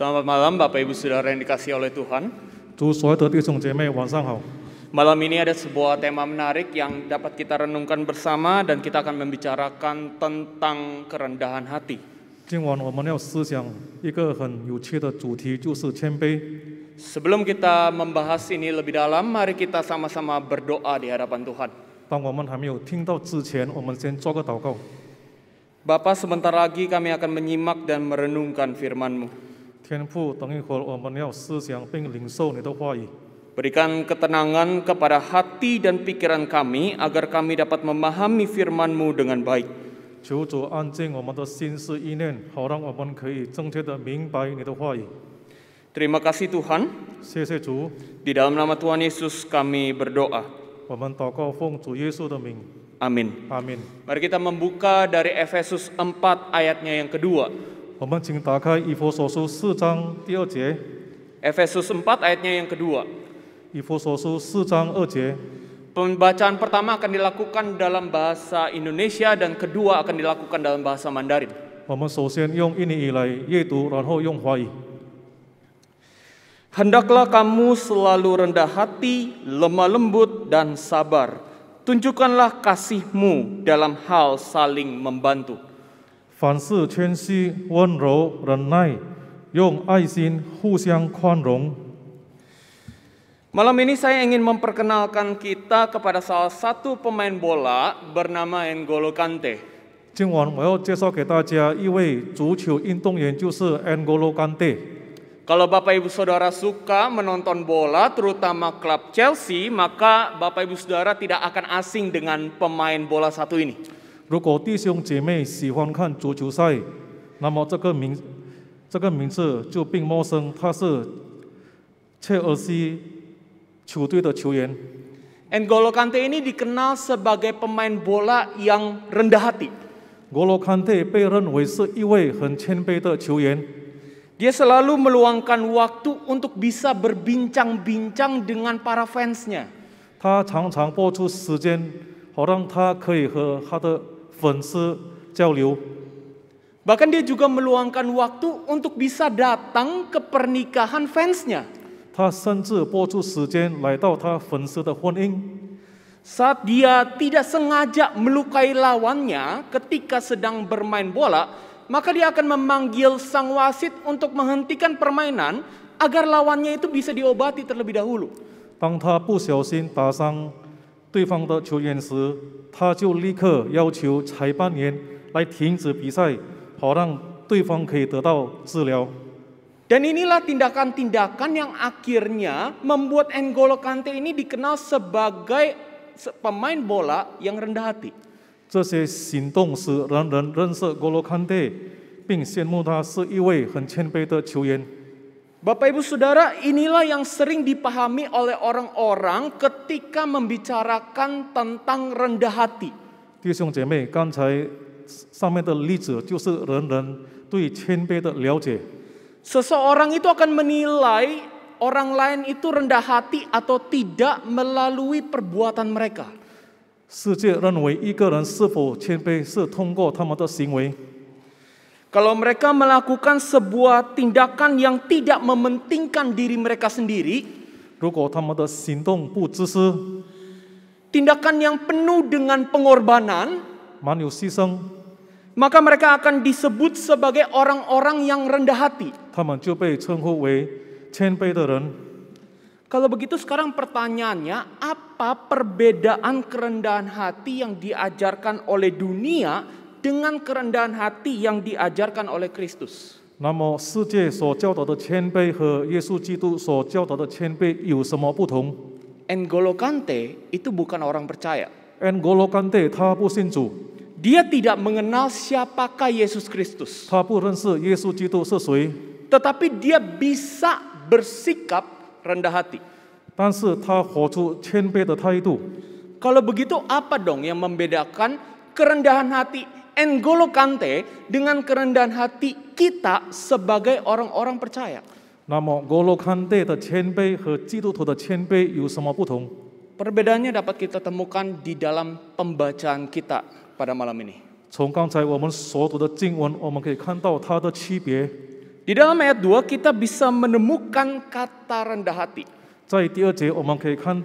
Selamat malam Bapak Ibu Saudara yang dikasih oleh Tuhan. Malam ini ada sebuah tema menarik yang dapat kita renungkan bersama dan kita akan membicarakan tentang kerendahan hati. Sebelum kita membahas ini lebih dalam, mari kita sama-sama berdoa di hadapan Tuhan. Bapak, sebentar lagi kami akan menyimak dan merenungkan firman-Mu. 天父，等一会儿我们要思想并领受你的话语。Berikan ketenangan kepada hati dan pikiran kami agar kami dapat memahami firman-Mu dengan baik. Terima kasih Tuhan. di dalam nama Tuhan Yesus kami berdoa. Amin. Amin. Mari kita membuka dari Efesus 4 ayatnya yang kedua. 我们请打开以佛所书四章第二节。Efesus 4 ayatnya yang pertama akan dilakukan dalam bahasa Indonesia dan kedua akan dilakukan dalam bahasa Mandarin. 我们首先用印尼语来阅读，然后用华语。Hendaklah kamu selalu rendah hati, lemah lembut, dan sabar. Tunjukkanlah kasihmu dalam hal saling membantu. 凡事谦虚、温柔、忍耐，用爱心互相宽容。Malam ini saya ingin memperkenalkan kita kepada salah satu pemain bola bernama Engolo Kante. 今晚我要介绍给大家一位足球运动员，就是 N'Golo Kante。Kalau Bapak Ibu Saudara suka menonton bola, terutama klub Chelsea, maka Bapak Ibu Saudara tidak akan asing dengan pemain bola satu ini. 如果弟兄姐妹喜欢看足球赛，那么这个名这个名字就并陌生，他是切尔西球队的球员。n Golokante ini dikenal sebagai pemain bola yang rendah hati。Golokante 被认为是一位很谦卑的球员。Dia selalu meluangkan waktu untuk bisa berbincang-bincang dengan para fansnya。他常常播出时间，好让他可以和他的粉丝交流。Bahkan dia juga meluangkan waktu untuk bisa datang ke pernikahan fansnya. saat dia tidak sengaja melukai lawannya ketika sedang bermain bola, maka dia akan memanggil sang wasit untuk menghentikan permainan agar lawannya itu bisa diobati terlebih dahulu. 当他不小心打伤对方的球员时，他就立刻要求裁判员来停止比赛，好让对方可以得到治疗。Dan inilah tindakan-tindakan yang akhirnya membuat a n g o l o Kanté ini dikenal sebagai pemain bola yang rendah hati。这些行动使人人认识 g o l o l a n t e 并羡慕他是一位很谦卑的球员。Bapak Ibu Saudara, inilah yang sering dipahami oleh orang-orang ketika membicarakan tentang rendah hati. Seseorang itu akan menilai orang lain itu rendah hati atau tidak melalui perbuatan mereka. 世界认为一个人是否谦卑是通过他们的行为。kalau mereka melakukan sebuah tindakan yang tidak mementingkan diri mereka sendiri, tindakan yang penuh dengan pengorbanan, maka mereka akan disebut sebagai orang-orang yang rendah hati. Kalau begitu sekarang pertanyaannya, apa perbedaan kerendahan hati yang diajarkan oleh dunia dengan kerendahan hati yang diajarkan oleh Kristus. 那么世界所教导的谦卑和耶稣基督所教导的谦卑有什么不同 Kante itu bukan orang percaya.？N'Golo Kante 他不信主，Dia tidak mengenal siapakah Yesus Kristus, 他不认识耶稣基督是谁，tetapi dia bisa bersikap rendah hati. 但是他活出谦卑的态度。Kalau begitu apa dong yang membedakan kerendahan hati Engolo Kante dengan kerendahan hati kita sebagai orang-orang percaya. Perbedaannya dapat kita temukan di dalam pembacaan kita pada malam ini. Kan di dalam ayat 2 kita bisa menemukan kata rendah hati. Kan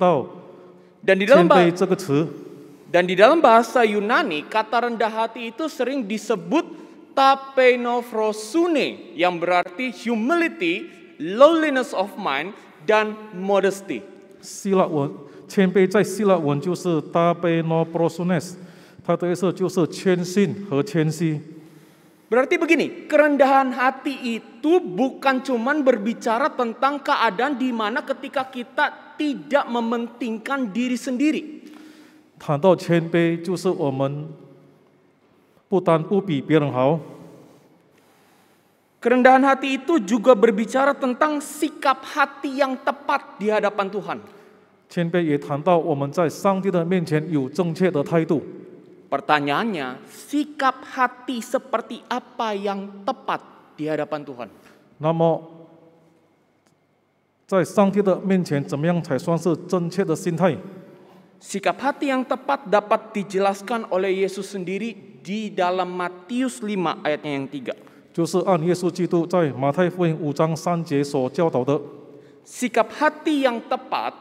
Dan di dalam 谦卑这个词。dan di dalam bahasa Yunani, kata rendah hati itu sering disebut tapenofrosune, yang berarti humility, lowliness of mind, dan modesty. 希腊文谦卑在希腊文就是 Berarti begini, kerendahan hati itu bukan cuman berbicara tentang keadaan di mana ketika kita tidak mementingkan diri sendiri. 谈到谦卑，就是我们不但不比别人好。Kerendahan hati itu juga berbicara tentang sikap hati yang tepat di hadapan Tuhan. 谦卑也谈到我们在上帝的面前有正确的态度。Pertanyaannya, sikap hati seperti apa yang tepat di hadapan Tuhan? tepat? Sikap hati yang tepat dapat dijelaskan oleh Yesus sendiri di dalam Matius 5 ayatnya yang 3. Sikap hati yang tepat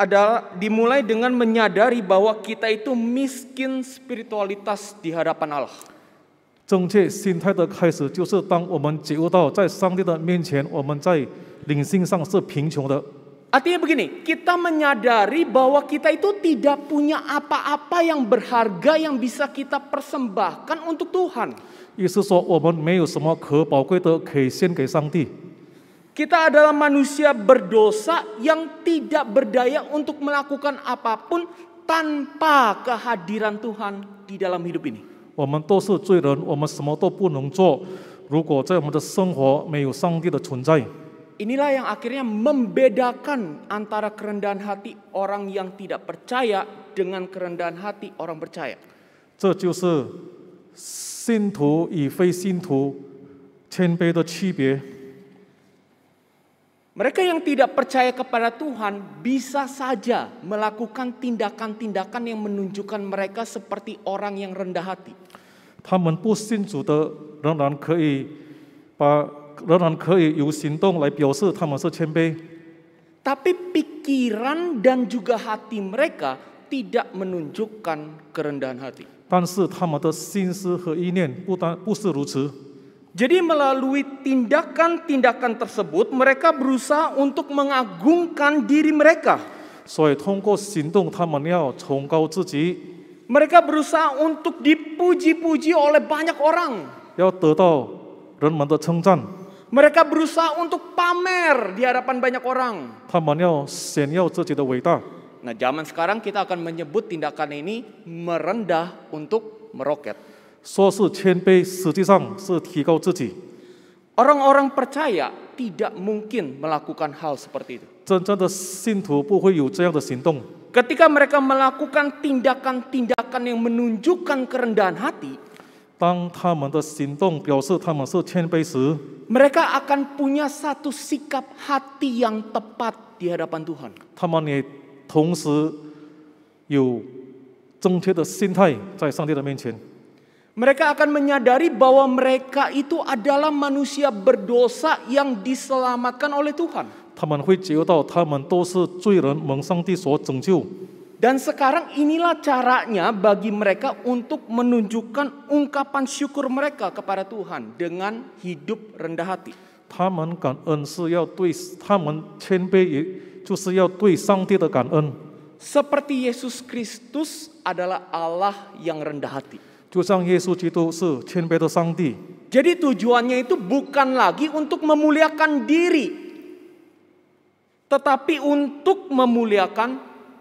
adalah dimulai dengan menyadari bahwa kita itu miskin spiritualitas di hadapan Allah. 正确心态的开始就是当我们觉悟到在上帝的面前，我们在灵性上是贫穷的。Artinya begini, kita menyadari bahwa kita itu tidak punya apa-apa yang berharga yang bisa kita persembahkan untuk Tuhan. Kita adalah manusia berdosa yang tidak berdaya untuk melakukan apapun tanpa kehadiran Tuhan di dalam hidup ini. Kita adalah manusia berdosa yang tidak berdaya untuk melakukan apapun tanpa kehadiran Tuhan di dalam hidup ini. Inilah yang akhirnya membedakan antara kerendahan hati orang yang tidak percaya dengan kerendahan hati orang percaya. Mereka yang tidak percaya kepada Tuhan bisa saja melakukan tindakan-tindakan yang menunjukkan mereka seperti orang yang rendah hati. Mereka hati. 仍然可以由行动来表示他们是谦卑。Tapi pikiran dan juga hati mereka tidak menunjukkan kerendahan hati. 但是他们的心思和意念不单不是如此。Jadi melalui tindakan-tindakan tersebut mereka berusaha untuk mengagungkan diri mereka. 所以通过行动，他们要崇高自己。Mereka berusaha untuk dipuji-puji oleh banyak orang. 要得到人们的称赞。mereka berusaha untuk pamer di hadapan banyak orang. Nah zaman sekarang kita akan menyebut tindakan ini merendah untuk meroket. Orang-orang percaya tidak mungkin melakukan hal seperti itu. Ketika mereka melakukan tindakan-tindakan yang menunjukkan kerendahan hati, 当他们的行动表示他们是谦卑时，mereka akan punya satu sikap hati yang tepat di hadapan Tuhan. Mereka akan menyadari bahwa mereka itu adalah manusia berdosa yang diselamatkan oleh Tuhan. Dan sekarang inilah caranya bagi mereka untuk menunjukkan ungkapan syukur mereka kepada Tuhan dengan hidup rendah hati. Seperti Yesus Kristus adalah Allah yang rendah hati. Jadi tujuannya itu bukan lagi untuk memuliakan diri, tetapi untuk memuliakan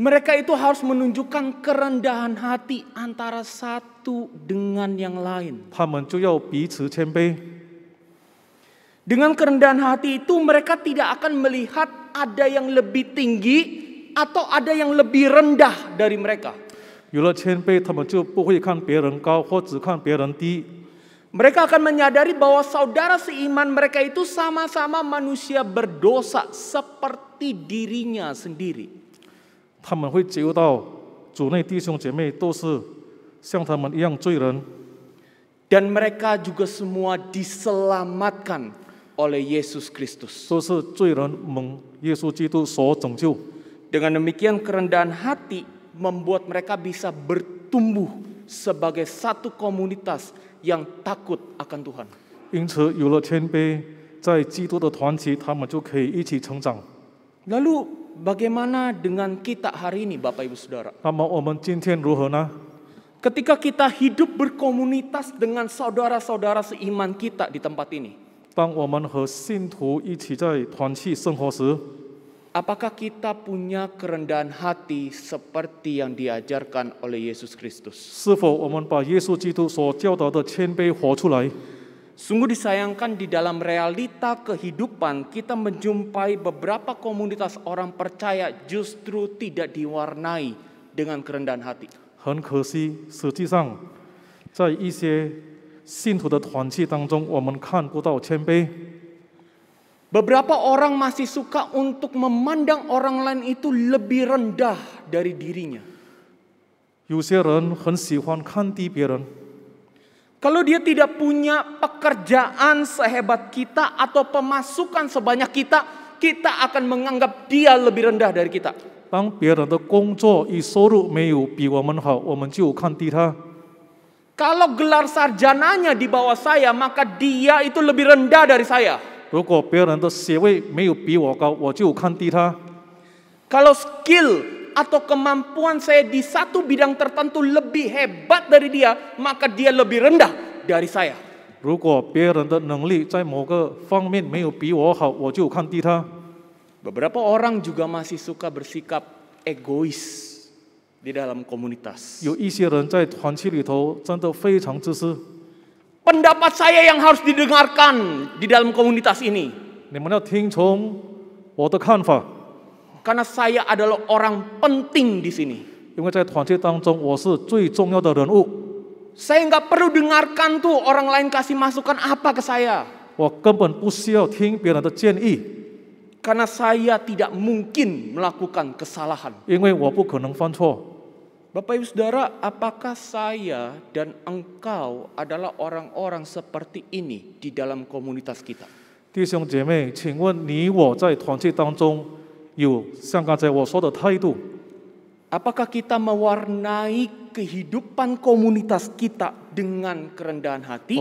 Mereka itu harus menunjukkan kerendahan hati antara satu dengan yang lain. Dengan kerendahan hati itu mereka tidak akan melihat ada yang lebih tinggi atau ada yang lebih rendah dari mereka. Mereka akan menyadari bahwa saudara seiman mereka itu sama-sama manusia berdosa seperti dirinya sendiri. 他们会觉悟到，组内弟兄姐妹都是像他们一样罪人，Dan mereka juga semua diselamatkan oleh Yesus Kristus，都是罪人蒙耶稣基督所拯救。Dengan demikian kerendahan hati membuat mereka bisa bertumbuh sebagai satu komunitas yang takut akan Tuhan。因此，有了谦卑，在基督的团体，他们就可以一起成长。Lalu Bagaimana dengan kita hari ini Bapak Ibu Saudara? Ketika kita hidup berkomunitas dengan saudara-saudara seiman kita di tempat ini. Apakah kita punya kerendahan hati seperti yang diajarkan oleh Yesus Kristus? Sungguh disayangkan di dalam realita kehidupan kita menjumpai beberapa komunitas orang percaya justru tidak diwarnai dengan kerendahan hati. 很可惜，实际上，在一些信徒的团契当中，我们看不到谦卑。Beberapa orang masih suka untuk memandang orang lain itu lebih rendah dari dirinya. 有些人很喜欢看低别人。kalau dia tidak punya pekerjaan sehebat kita atau pemasukan sebanyak kita, kita akan menganggap dia lebih rendah dari kita. Kalau gelar sarjananya di bawah saya, maka dia itu lebih rendah dari saya. Kalau skill atau kemampuan saya di satu bidang tertentu lebih hebat dari dia, maka dia lebih rendah dari saya. Beberapa orang juga masih suka bersikap egois di dalam komunitas. Pendapat saya yang harus didengarkan di dalam komunitas ini. Karena saya adalah orang penting di sini. Saya nggak perlu dengarkan tuh orang lain kasih masukan apa ke saya. Karena saya tidak mungkin melakukan kesalahan. Bapak ibu saudara, apakah saya dan engkau adalah orang-orang seperti ini di dalam komunitas kita? 弟兄姐妹，请问你我在团契当中有像刚才我说的态度。Apakah kita mewarnai kehidupan komunitas kita dengan kerendahan hati?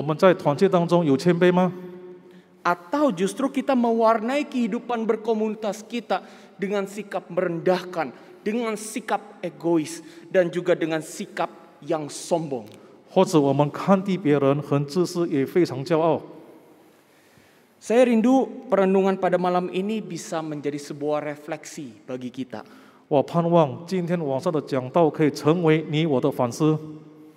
Atau justru kita mewarnai kehidupan berkomunitas kita dengan sikap merendahkan, dengan sikap egois, dan juga dengan sikap yang sombong. Saya rindu perenungan pada malam ini bisa menjadi sebuah refleksi bagi kita.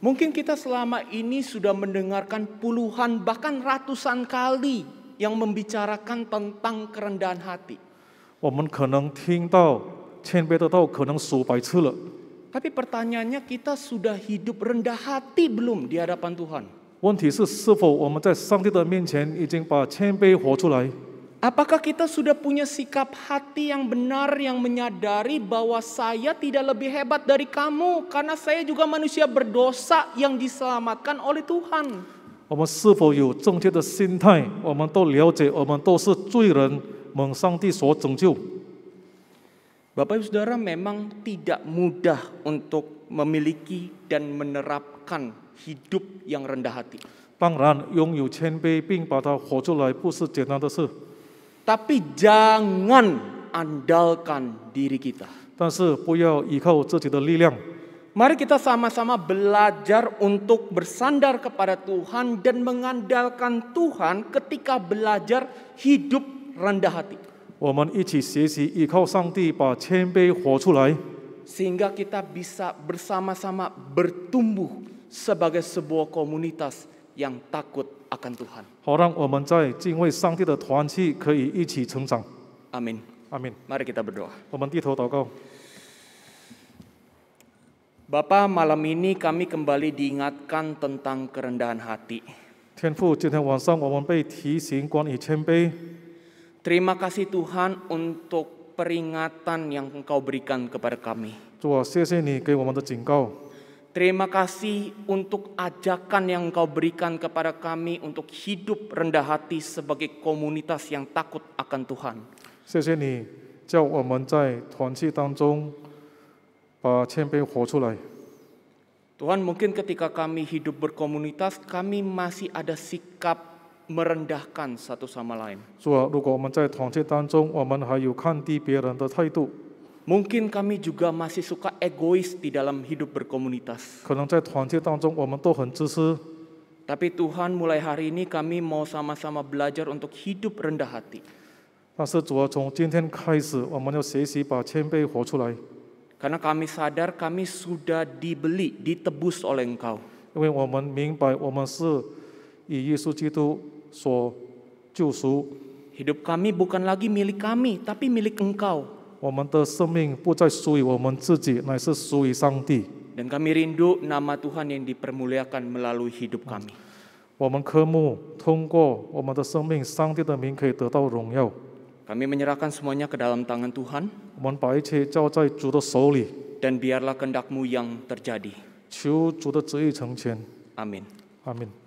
Mungkin kita selama ini sudah mendengarkan puluhan bahkan ratusan kali yang membicarakan tentang kerendahan hati. Tapi pertanyaannya kita sudah hidup rendah hati belum di hadapan Tuhan? Apakah kita sudah punya sikap hati yang benar yang menyadari bahwa saya tidak lebih hebat dari kamu karena saya juga manusia berdosa yang diselamatkan oleh Tuhan? 我们是否有正确的心态？我们都了解，我们都是罪人，蒙上帝所拯救。Bapak Ibu Saudara memang tidak mudah untuk memiliki dan menerapkan akan hidup yang rendah hati. 当然，拥有谦卑并把它活出来不是简单的事，Tapi jangan andalkan diri kita. Mari kita sama-sama belajar untuk bersandar kepada Tuhan dan mengandalkan Tuhan ketika belajar hidup rendah hati. sehingga kita bisa bersama-sama bertumbuh sebagai sebuah komunitas yang takut akan Tuhan. 好，让我们在敬畏上帝的团契可以一起成长。Amin. Amin. Mari kita berdoa. Bapa, malam ini kami kembali diingatkan tentang kerendahan hati. Terima kasih Tuhan untuk peringatan yang Engkau berikan kepada kami. Terima kasih untuk ajakan yang Engkau berikan kepada kami untuk hidup rendah hati sebagai komunitas yang takut akan Tuhan. Tuhan. mungkin ketika kami hidup berkomunitas, kami masih ada sikap merendahkan satu sama lain. 主啊，如果我们在团契当中，我们还有看低别人的态度。Mungkin kami juga masih suka egois di dalam hidup berkomunitas. Tapi Tuhan mulai hari ini kami mau sama-sama belajar untuk hidup rendah hati. Karena kami sadar kami sudah dibeli, ditebus oleh Engkau. Hidup kami bukan lagi milik kami, tapi milik Engkau. 我们的生命不再属于我们自己，乃是属于上帝。Dan kami rindu nama Tuhan yang dipermuliakan melalui hidup kami. 我们科目通过我们的生命，上帝的名可以得到荣耀。Kami menyerahkan semuanya ke dalam tangan Tuhan. 我们把一切交在主的手里，Dan biarlah kehendakmu yang terjadi. 求主的旨意成全。Amin. 阿门。